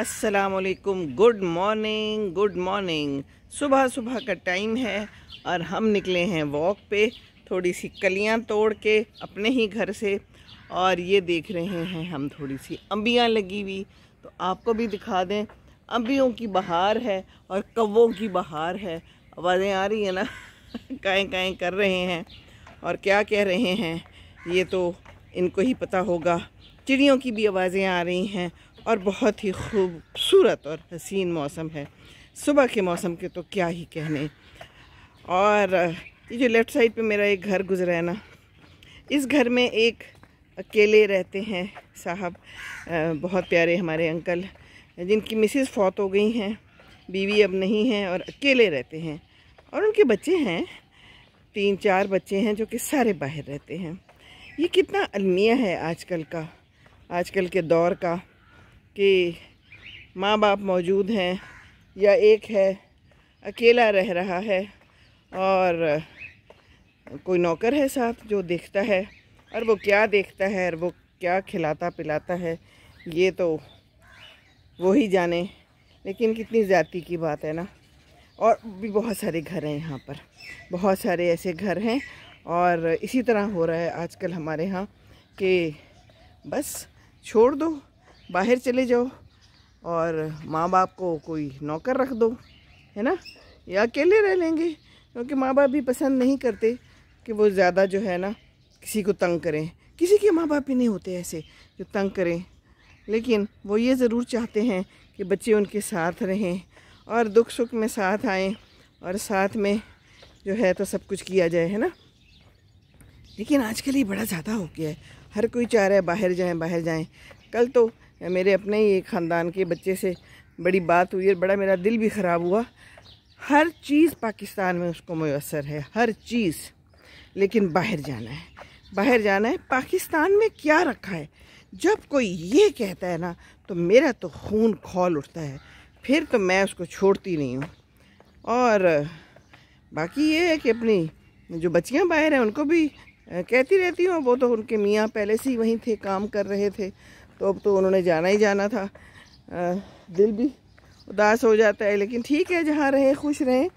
असलकुम good morning good morning सुबह सुबह का टाइम है और हम निकले हैं वॉक पे थोड़ी सी कलियां तोड़ के अपने ही घर से और ये देख रहे हैं हम थोड़ी सी अम्बियाँ लगी हुई तो आपको भी दिखा दें अम्बियों की बहार है और कौों की बहार है आवाज़ें आ रही है ना काएँ काएँ कर रहे हैं और क्या कह रहे हैं ये तो इनको ही पता होगा चिड़ियों की भी आवाज़ें आ रही हैं और बहुत ही खूबसूरत और हसीन मौसम है सुबह के मौसम के तो क्या ही कहने और ये जो लेफ़्ट साइड पे मेरा एक घर गुजरा है ना इस घर में एक अकेले रहते हैं साहब बहुत प्यारे हमारे अंकल जिनकी मिसेस फौत हो गई हैं बीवी अब नहीं हैं और अकेले रहते हैं और उनके बच्चे हैं तीन चार बच्चे हैं जो कि सारे बाहर रहते हैं ये कितना अलमिया है आजकल का आजकल के दौर का कि माँ बाप मौजूद हैं या एक है अकेला रह रहा है और कोई नौकर है साथ जो देखता है और वो क्या देखता है और वो क्या खिलाता पिलाता है ये तो वो ही जाने लेकिन कितनी ज़्यादी की बात है ना और भी बहुत सारे घर हैं यहाँ पर बहुत सारे ऐसे घर हैं और इसी तरह हो रहा है आजकल हमारे यहाँ कि बस छोड़ दो बाहर चले जाओ और माँ बाप को कोई नौकर रख दो है ना या अकेले रह लेंगे क्योंकि माँ बाप भी पसंद नहीं करते कि वो ज़्यादा जो है ना किसी को तंग करें किसी के माँ बाप भी नहीं होते ऐसे जो तंग करें लेकिन वो ये ज़रूर चाहते हैं कि बच्चे उनके साथ रहें और दुख सुख में साथ आएँ और साथ में जो है तो सब कुछ किया जाए है ना लेकिन आजकल ये बड़ा ज़्यादा हो गया है हर कोई चाह रहा है बाहर जाएं बाहर जाएं कल तो मेरे अपने ही एक ख़ानदान के बच्चे से बड़ी बात हुई और बड़ा मेरा दिल भी ख़राब हुआ हर चीज़ पाकिस्तान में उसको मैसर है हर चीज़ लेकिन बाहर जाना है बाहर जाना है पाकिस्तान में क्या रखा है जब कोई ये कहता है ना तो मेरा तो खून खोल उठता है फिर तो मैं उसको छोड़ती नहीं हूँ और बाकी ये है कि अपनी जो बच्चियाँ बाहर हैं उनको भी कहती रहती हूँ वो तो उनके मियाँ पहले से ही वहीं थे काम कर रहे थे तो अब तो उन्होंने जाना ही जाना था आ, दिल भी उदास हो जाता है लेकिन ठीक है जहाँ रहें खुश रहें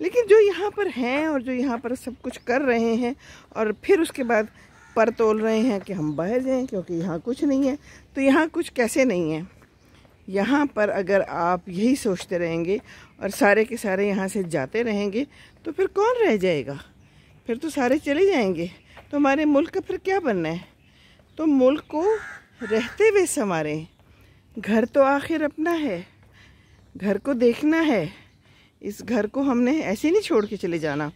लेकिन जो यहाँ पर हैं और जो यहाँ पर सब कुछ कर रहे हैं और फिर उसके बाद पर तोल रहे हैं कि हम बाहर जाएं क्योंकि यहाँ कुछ नहीं है तो यहाँ कुछ कैसे नहीं है यहाँ पर अगर आप यही सोचते रहेंगे और सारे के सारे यहाँ से जाते रहेंगे तो फिर कौन रह जाएगा फिर तो सारे चले जाएंगे तो हमारे मुल्क का फिर क्या बनना है तो मुल्क को रहते हुए संवारे घर तो आखिर अपना है घर को देखना है इस घर को हमने ऐसे नहीं छोड़ के चले जाना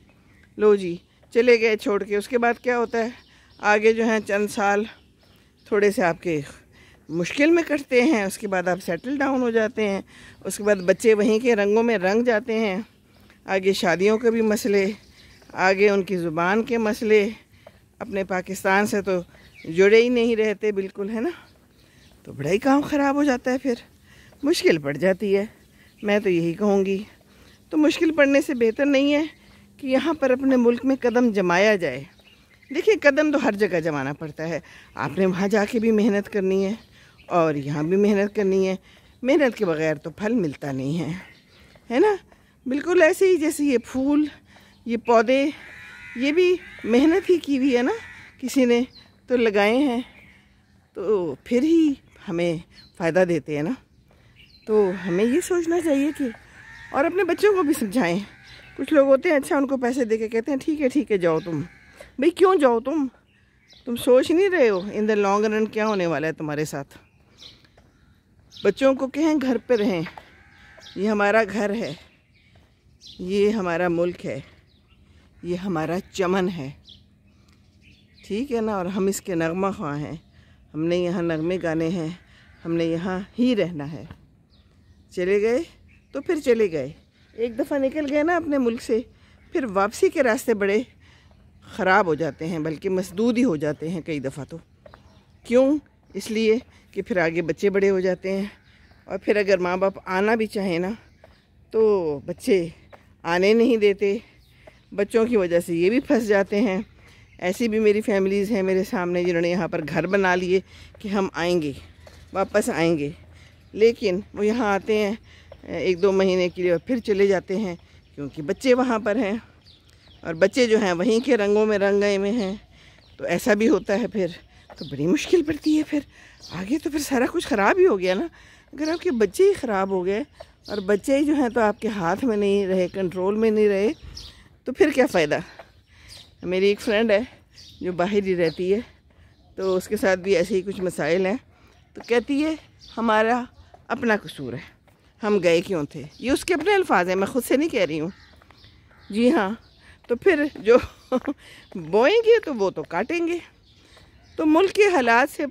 लो जी चले गए छोड़ के उसके बाद क्या होता है आगे जो है चंद साल थोड़े से आपके मुश्किल में कटते हैं उसके बाद आप सेटल डाउन हो जाते हैं उसके बाद बच्चे वहीं के रंगों में रंग जाते हैं आगे शादियों के भी मसले आगे उनकी ज़ुबान के मसले अपने पाकिस्तान से तो जुड़े ही नहीं रहते बिल्कुल है ना तो बड़ा ही काम ख़राब हो जाता है फिर मुश्किल पड़ जाती है मैं तो यही कहूँगी तो मुश्किल पड़ने से बेहतर नहीं है कि यहाँ पर अपने मुल्क में कदम जमाया जाए देखिए कदम तो हर जगह जमाना पड़ता है आपने वहाँ जाके भी मेहनत करनी है और यहाँ भी मेहनत करनी है मेहनत के बगैर तो फल मिलता नहीं है है ना बिल्कुल ऐसे ही जैसे ये फूल ये पौधे ये भी मेहनत ही की हुई है ना किसी ने तो लगाए हैं तो फिर ही हमें फ़ायदा देते हैं ना तो हमें ये सोचना चाहिए कि और अपने बच्चों को भी समझाएं कुछ लोग होते हैं अच्छा उनको पैसे दे के कहते हैं ठीक है ठीक है जाओ तुम भाई क्यों जाओ तुम तुम सोच नहीं रहे हो इन द लॉन्ग रन क्या होने वाला है तुम्हारे साथ बच्चों को कहें घर पर रहें ये हमारा घर है ये हमारा मुल्क है ये हमारा चमन है ठीक है ना और हम इसके नगमा खां हैं हमने यहाँ नगमे गाने हैं हमने यहाँ ही रहना है चले गए तो फिर चले गए एक दफ़ा निकल गए ना अपने मुल्क से फिर वापसी के रास्ते बड़े ख़राब हो जाते हैं बल्कि मसदूद ही हो जाते हैं कई दफ़ा तो क्यों इसलिए कि फिर आगे बच्चे बड़े हो जाते हैं और फिर अगर माँ बाप आना भी चाहें ना तो बच्चे आने नहीं देते बच्चों की वजह से ये भी फंस जाते हैं ऐसी भी मेरी फैमिलीज़ हैं मेरे सामने जिन्होंने यहाँ पर घर बना लिए कि हम आएंगे वापस आएंगे लेकिन वो यहाँ आते हैं एक दो महीने के लिए और फिर चले जाते हैं क्योंकि बच्चे वहाँ पर हैं और बच्चे जो हैं वहीं के रंगों में रंग गए हैं तो ऐसा भी होता है फिर तो बड़ी मुश्किल पड़ती है फिर आगे तो फिर सारा कुछ ख़राब ही हो गया ना अगर आपके बच्चे ही ख़राब हो गए और बच्चे ही जो हैं तो आपके हाथ में नहीं रहे कंट्रोल में नहीं रहे तो फिर क्या फ़ायदा मेरी एक फ्रेंड है जो बाहर ही रहती है तो उसके साथ भी ऐसे ही कुछ मसाइल हैं तो कहती है हमारा अपना कसूर है हम गए क्यों थे ये उसके अपने अल्फाज हैं मैं ख़ुद से नहीं कह रही हूँ जी हाँ तो फिर जो बोएंगे तो वो तो काटेंगे तो मुल्क के हालात से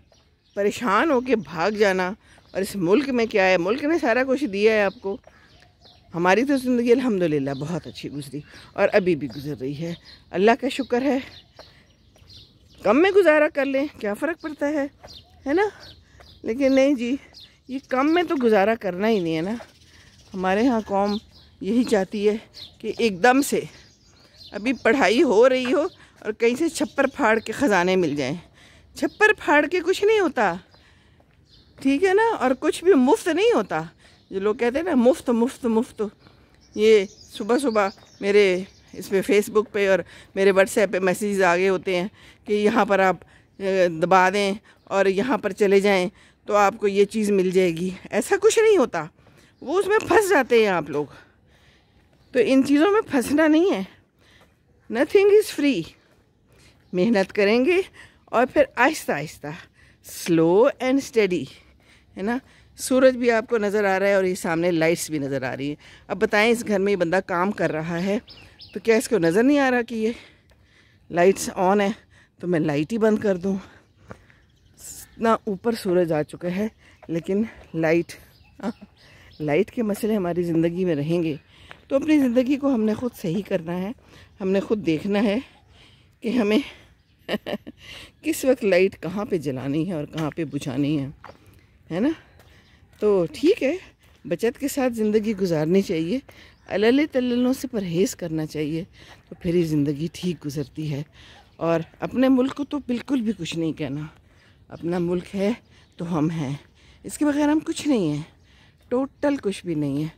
परेशान होकर भाग जाना और इस मुल्क में क्या है मुल्क ने सारा कुछ दिया है आपको हमारी तो ज़िंदगी अल्हम्दुलिल्लाह बहुत अच्छी गुजरी और अभी भी गुजर रही है अल्लाह का शुक्र है कम में गुजारा कर लें क्या फ़र्क पड़ता है है ना लेकिन नहीं जी ये कम में तो गुजारा करना ही नहीं है ना हमारे यहाँ कौम यही चाहती है कि एकदम से अभी पढ़ाई हो रही हो और कहीं से छप्पर फाड़ के ख़जाने मिल जाएं छप्पर फाड़ के कुछ नहीं होता ठीक है ना और कुछ भी मुफ्त नहीं होता ये लोग कहते हैं ना मुफ्त मुफ्त मुफ्त ये सुबह सुबह मेरे इस पर फेसबुक पे और मेरे व्हाट्सएप पे मैसेज आ गए होते हैं कि यहाँ पर आप दबा दें और यहाँ पर चले जाएं तो आपको ये चीज़ मिल जाएगी ऐसा कुछ नहीं होता वो उसमें फंस जाते हैं आप लोग तो इन चीज़ों में फंसना नहीं है नथिंग इज़ फ्री मेहनत करेंगे और फिर आहिस्ता आहिस्ता स्लो एंड स्टडी है ना सूरज भी आपको नज़र आ रहा है और ये सामने लाइट्स भी नज़र आ रही है अब बताएं इस घर में ये बंदा काम कर रहा है तो क्या इसको नज़र नहीं आ रहा कि ये लाइट्स ऑन है तो मैं लाइट ही बंद कर दूँ इतना ऊपर सूरज आ चुका है लेकिन लाइट हाँ, लाइट के मसले हमारी ज़िंदगी में रहेंगे तो अपनी ज़िंदगी को हमने खुद सही करना है हमने खुद देखना है कि हमें किस वक्त लाइट कहाँ पे जलानी है और कहाँ पे बुझानी है है ना तो ठीक है बचत के साथ ज़िंदगी गुजारनी चाहिए अलल तल्लों से परहेज़ करना चाहिए तो फिर ही ज़िंदगी ठीक गुजरती है और अपने मुल्क को तो बिल्कुल भी कुछ नहीं कहना अपना मुल्क है तो हम हैं इसके बगैर हम कुछ नहीं हैं टोटल कुछ भी नहीं है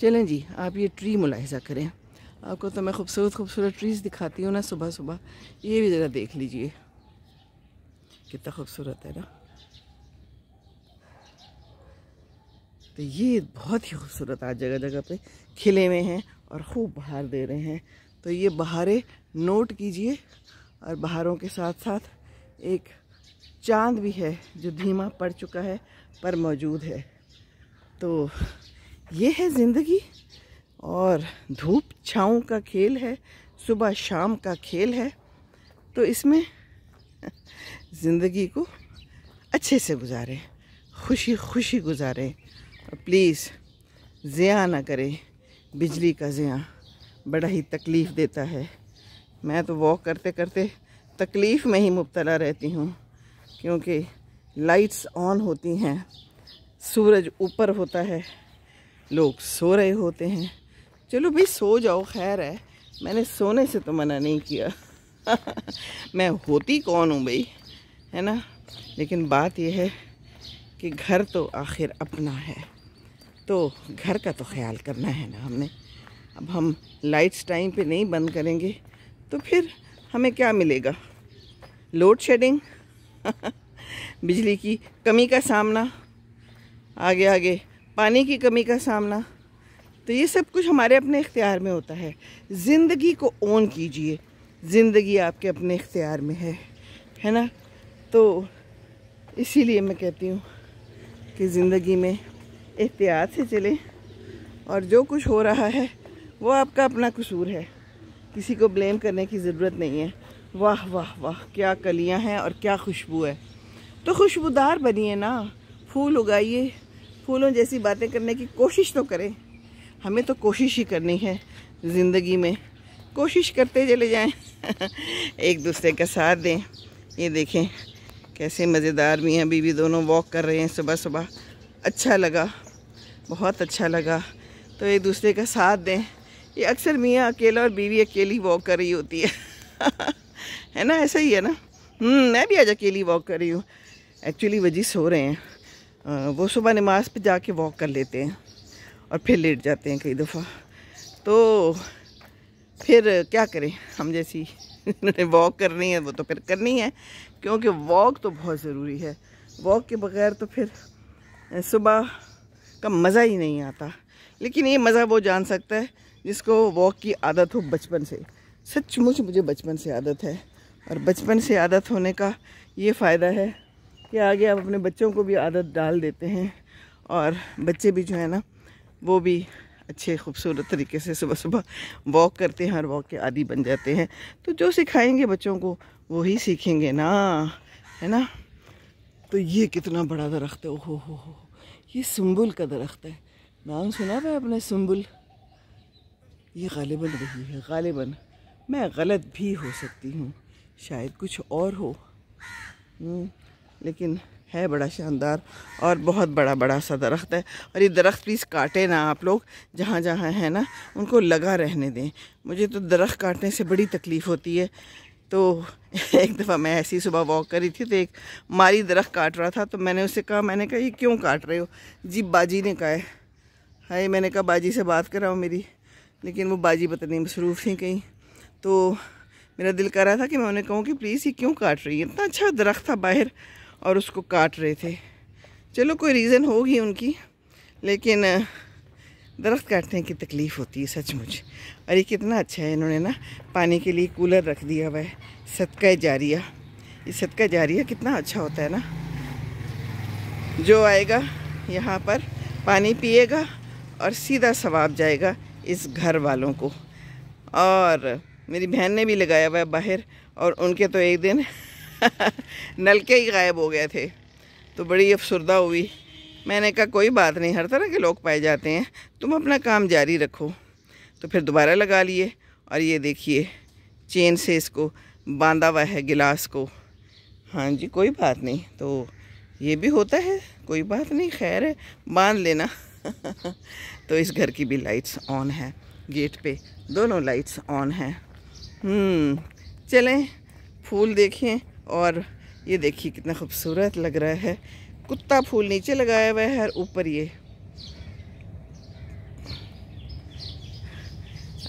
चलें जी आप ये ट्री मुलाहजा करें आपको तो मैं खूबसूरत खूबसूरत ट्रीज़ दिखाती हूँ ना सुबह सुबह ये भी ज़रा देख लीजिए कितना खूबसूरत है ना तो ये बहुत ही खूबसूरत आज जगह जगह पे खिले हुए हैं और खूब बहार दे रहे हैं तो ये बहारें नोट कीजिए और बहारों के साथ साथ एक चांद भी है जो धीमा पड़ चुका है पर मौजूद है तो ये है ज़िंदगी और धूप छाँव का खेल है सुबह शाम का खेल है तो इसमें ज़िंदगी को अच्छे से गुजारें खुशी खुशी गुजारें प्लीज़ ज़िया ना करें बिजली का ज़िया बड़ा ही तकलीफ़ देता है मैं तो वॉक करते करते तकलीफ़ में ही मुबतला रहती हूँ क्योंकि लाइट्स ऑन होती हैं सूरज ऊपर होता है लोग सो रहे होते हैं चलो भाई सो जाओ खैर है मैंने सोने से तो मना नहीं किया मैं होती कौन हूँ भाई है ना लेकिन बात यह है कि घर तो आखिर अपना है तो घर का तो ख्याल करना है ना हमने अब हम लाइट्स टाइम पे नहीं बंद करेंगे तो फिर हमें क्या मिलेगा लोड शेडिंग बिजली की कमी का सामना आगे आगे पानी की कमी का सामना तो ये सब कुछ हमारे अपने इख्तियार में होता है ज़िंदगी को ओन कीजिए ज़िंदगी आपके अपने इख्तियार में है है ना तो इसीलिए मैं कहती हूँ कि ज़िंदगी में एहतियात से चलें और जो कुछ हो रहा है वो आपका अपना कसूर है किसी को ब्लेम करने की ज़रूरत नहीं है वाह वाह वाह क्या कलियां हैं और क्या खुशबू है तो खुशबूदार बनिए ना फूल उगाइए फूलों जैसी बातें करने की कोशिश तो करें हमें तो कोशिश ही करनी है ज़िंदगी में कोशिश करते चले जाएं एक दूसरे का साथ दें ये देखें कैसे मज़ेदार भी अभी बीवी दोनों वॉक कर रहे हैं सुबह सुबह अच्छा लगा बहुत अच्छा लगा तो एक दूसरे का साथ दें ये अक्सर मियाँ अकेला और बीवी अकेली वॉक कर रही होती है है ना ऐसा ही है ना हम्म, मैं भी आज अकेली वॉक कर रही हूँ एक्चुअली वजी सो रहे हैं वो सुबह नमाज पे जाके वॉक कर लेते हैं और फिर लेट जाते हैं कई दफ़ा तो फिर क्या करें हम जैसी वॉक करनी है वो तो फिर करनी है क्योंकि वॉक तो बहुत ज़रूरी है वॉक के बगैर तो फिर सुबह का मज़ा ही नहीं आता लेकिन ये मज़ा वो जान सकता है जिसको वॉक की आदत हो बचपन से सचमुच मुझे बचपन से आदत है और बचपन से आदत होने का ये फ़ायदा है कि आगे आप अपने बच्चों को भी आदत डाल देते हैं और बच्चे भी जो है ना वो भी अच्छे खूबसूरत तरीके से सुबह सुबह वॉक करते हैं और वॉक के आदि बन जाते हैं तो जो सिखाएंगे बच्चों को वही सीखेंगे ना है ना तो ये कितना बड़ा दरख्त है ओहो हो हो ये सुम्बुल का दरख्त है नाम सुना भाई अपने सुम्बुल ये गालिबा रही है गालिबन मैं गलत भी हो सकती हूँ शायद कुछ और हो हम्म, लेकिन है बड़ा शानदार और बहुत बड़ा बड़ा सा दरख्त है और ये दरख्त प्लीज़ काटे ना आप लोग जहाँ जहाँ है ना उनको लगा रहने दें मुझे तो दरख्त काटने से बड़ी तकलीफ़ होती है तो एक दफ़ा मैं ऐसी सुबह वॉक कर रही थी तो एक मारी दरख्त काट रहा था तो मैंने उससे कहा मैंने कहा ये क्यों काट रहे हो जी बाजी ने कहा है हाय मैंने कहा बाजी से बात कराओ मेरी लेकिन वो बाजी पता नहीं मसरूफ़ थी कहीं तो मेरा दिल कर रहा था कि मैं उन्हें कहूँ कि प्लीज़ ये क्यों काट रही है इतना अच्छा दरख्त था बाहर और उसको काट रहे थे चलो कोई रीज़न होगी उनकी लेकिन दरख्त काटने की तकलीफ़ होती है सचमुच और ये कितना अच्छा है इन्होंने ना पानी के लिए कूलर रख दिया हुआ है सदका जारिया ये सदका जारिया कितना अच्छा होता है ना जो आएगा यहाँ पर पानी पिएगा और सीधा सवाब जाएगा इस घर वालों को और मेरी बहन ने भी लगाया हुआ है बाहर और उनके तो एक दिन नलके ही गायब हो गए थे तो बड़ी अफसरदा हुई मैंने कहा कोई बात नहीं हर तरह के लोग पाए जाते हैं तुम अपना काम जारी रखो तो फिर दोबारा लगा लिए और ये देखिए चेन से इसको बांधा हुआ है गिलास को हाँ जी कोई बात नहीं तो ये भी होता है कोई बात नहीं खैर है बांध लेना तो इस घर की भी लाइट्स ऑन है गेट पे दोनों लाइट्स ऑन हैं हम्म, चलें फूल देखें और ये देखिए कितना खूबसूरत लग रहा है कुत्ता फूल नीचे लगाया हुआ है ऊपर ये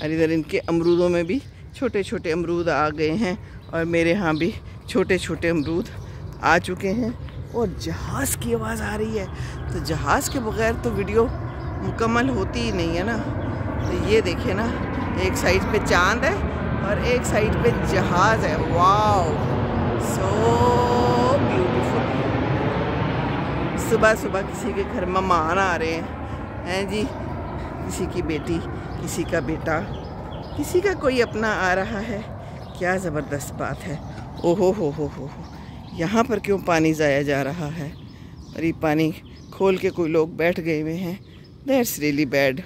और इधर इनके अमरूदों में भी छोटे छोटे अमरूद आ गए हैं और मेरे यहाँ भी छोटे छोटे अमरूद आ चुके हैं और जहाज़ की आवाज़ आ रही है तो जहाज़ के बगैर तो वीडियो मुकम्मल होती ही नहीं है ना तो ये देखिए ना एक साइड पे चांद है और एक साइड पे जहाज़ है वाओ सो ब्यूटीफुल सुबह सुबह किसी के घर मेहमान आ रहे हैं हैं जी किसी की बेटी किसी का बेटा किसी का कोई अपना आ रहा है क्या ज़बरदस्त बात है ओहो हो हो हो हो यहाँ पर क्यों पानी ज़ाया जा रहा है और ये पानी खोल के कोई लोग बैठ गए हुए हैं दैट्स रियली बैड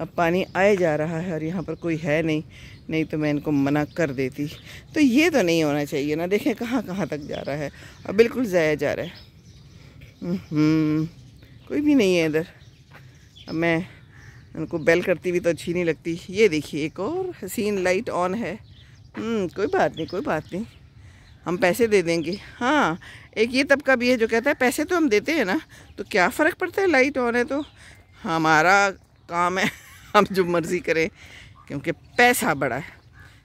अब पानी आए जा रहा है और यहाँ पर कोई है नहीं नहीं तो मैं इनको मना कर देती तो ये तो नहीं होना चाहिए ना देखें कहाँ कहाँ तक जा रहा है और बिल्कुल ज़ाया जा रहा है हम्म, कोई भी नहीं है इधर अब मैं उनको बेल करती हुई तो अच्छी नहीं लगती ये देखिए एक और हसीन लाइट ऑन है हम्म, कोई बात नहीं कोई बात नहीं हम पैसे दे देंगे हाँ एक ये तबका भी है जो कहता है पैसे तो हम देते हैं ना तो क्या फ़र्क पड़ता है लाइट ऑन है तो हमारा काम है हम जो मर्ज़ी करें क्योंकि पैसा बड़ा है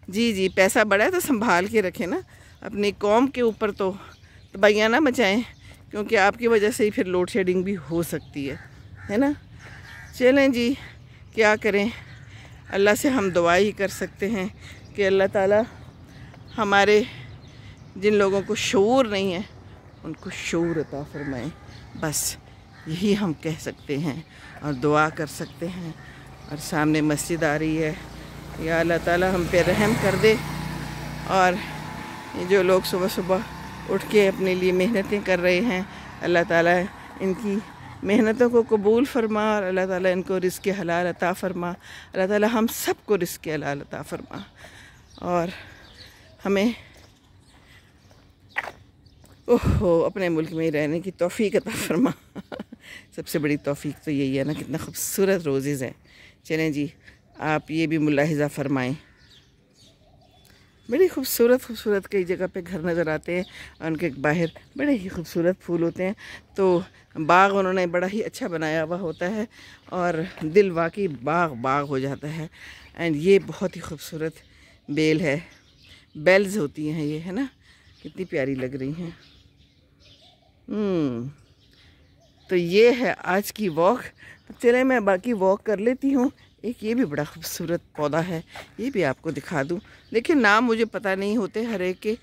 जी जी पैसा बड़ा है तो संभाल के रखें ना अपनी कौम के ऊपर तो तबाहियाँ ना मचाएँ क्योंकि आपकी वजह से ही फिर लोड शेडिंग भी हो सकती है है ना चलें जी क्या करें अल्लाह से हम दुआ ही कर सकते हैं कि अल्लाह ताला हमारे जिन लोगों को शूर नहीं है उनको शूर अता फरमाएँ बस यही हम कह सकते हैं और दुआ कर सकते हैं और सामने मस्जिद आ रही है या अल्लाह ताला हम पे रहम कर दे और जो लोग सुबह सुबह उठ के अपने लिए मेहनतें कर रहे हैं अल्लाह ताला इनकी मेहनतों को कबूल फरमा और अल्लाह ताला इनको रिस्क हलाल अता फरमा अल्लाह ताला हम सब को रिस्क हलाल अता फरमा और हमें ओहो अपने मुल्क में ही रहने की तोफ़ी अता फरमा सबसे बड़ी तोफ़ी तो यही है ना कितना खूबसूरत रोज़ेज़ है चलें जी आप ये भी मुलाहजा फरमाएँ बड़ी खूबसूरत खूबसूरत कई जगह पे घर नज़र आते हैं उनके बाहर बड़े ही खूबसूरत फूल होते हैं तो बाग उन्होंने बड़ा ही अच्छा बनाया हुआ होता है और दिल वाकई बाग बाग हो जाता है एंड ये बहुत ही खूबसूरत बेल है बेल्स होती हैं ये है ना कितनी प्यारी लग रही हैं हम्म। तो ये है आज की वॉक चले मैं बाकी वॉक कर लेती हूँ एक ये भी बड़ा खूबसूरत पौधा है ये भी आपको दिखा दूँ लेकिन नाम मुझे पता नहीं होते हर एक के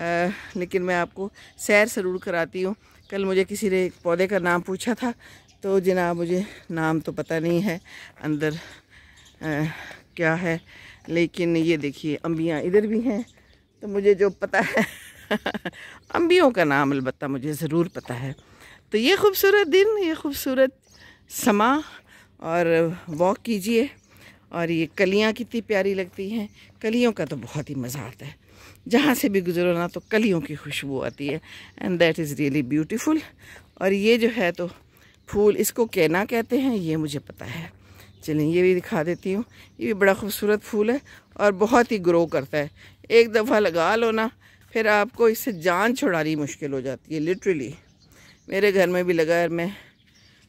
आ, लेकिन मैं आपको सैर ज़रूर कराती हूँ कल मुझे किसी ने एक पौधे का नाम पूछा था तो जनाब मुझे नाम तो पता नहीं है अंदर आ, क्या है लेकिन ये देखिए अम्बियाँ इधर भी हैं तो मुझे जो पता है अम्बियों का नाम अलबत् मुझे ज़रूर पता है तो ये खूबसूरत दिन ये खूबसूरत समा और वॉक कीजिए और ये कलियाँ कितनी प्यारी लगती हैं कलियों का तो बहुत ही मज़ा आता है जहाँ से भी गुजरो ना तो कलियों की खुशबू आती है and that is really beautiful और ये जो है तो फूल इसको कैना कहते हैं ये मुझे पता है चलें ये भी दिखा देती हूँ ये भी बड़ा खूबसूरत फूल है और बहुत ही ग्रो करता है एक दफ़ा लगा लो ना फिर आपको इससे जान छुड़ानी मुश्किल हो जाती है लिटरली मेरे घर में भी लगा है मैं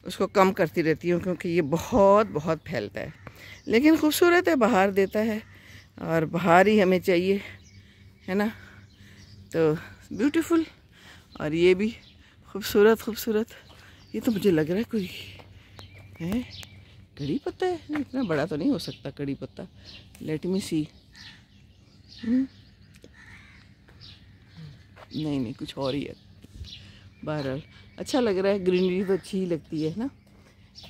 उसको कम करती रहती हूँ क्योंकि ये बहुत बहुत फैलता है लेकिन खूबसूरत है बाहर देता है और बाहर ही हमें चाहिए है ना तो ब्यूटीफुल और ये भी खूबसूरत खूबसूरत ये तो मुझे लग रहा है कोई है कड़ी पत्ता है इतना बड़ा तो नहीं हो सकता कड़ी पत्ता लेट मी सी नहीं नहीं कुछ और ही है बहरहाल अच्छा लग रहा है ग्रीनरी तो अच्छी ही लगती है ना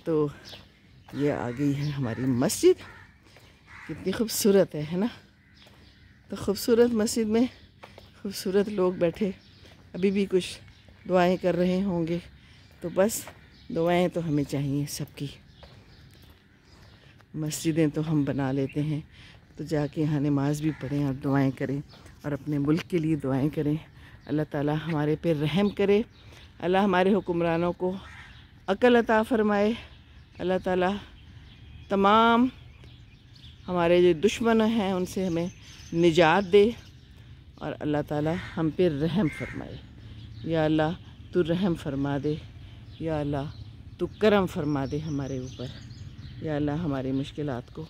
तो ये आ गई है हमारी मस्जिद कितनी खूबसूरत है है ना तो खूबसूरत मस्जिद में खूबसूरत लोग बैठे अभी भी कुछ दुआएं कर रहे होंगे तो बस दुआएं तो हमें चाहिए सबकी मस्जिदें तो हम बना लेते हैं तो जाके यहाँ नमाज भी पढ़ें और दुआएं करें और अपने मुल्क के लिए दुआएं करें अल्लाह ताला हमारे पे रहम करे अल्लाह हमारे हुक्मरानों को अकल अता फ़रमाए अल्लाह ताला तमाम हमारे जो दुश्मन हैं उनसे हमें निजात दे और अल्लाह ताला हम पे रहम फरमाए या अल्लाह तू रहम फरमा दे या अल्लाह तू करम फरमा दे हमारे ऊपर या अल्लाह हमारी मुश्किल को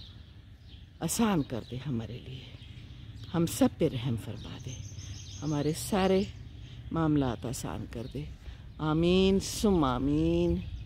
आसान कर दे हमारे लिए हम सब पे रहम फरमा दे हमारे सारे मामला आसान कर दे आमीन सुम आमीन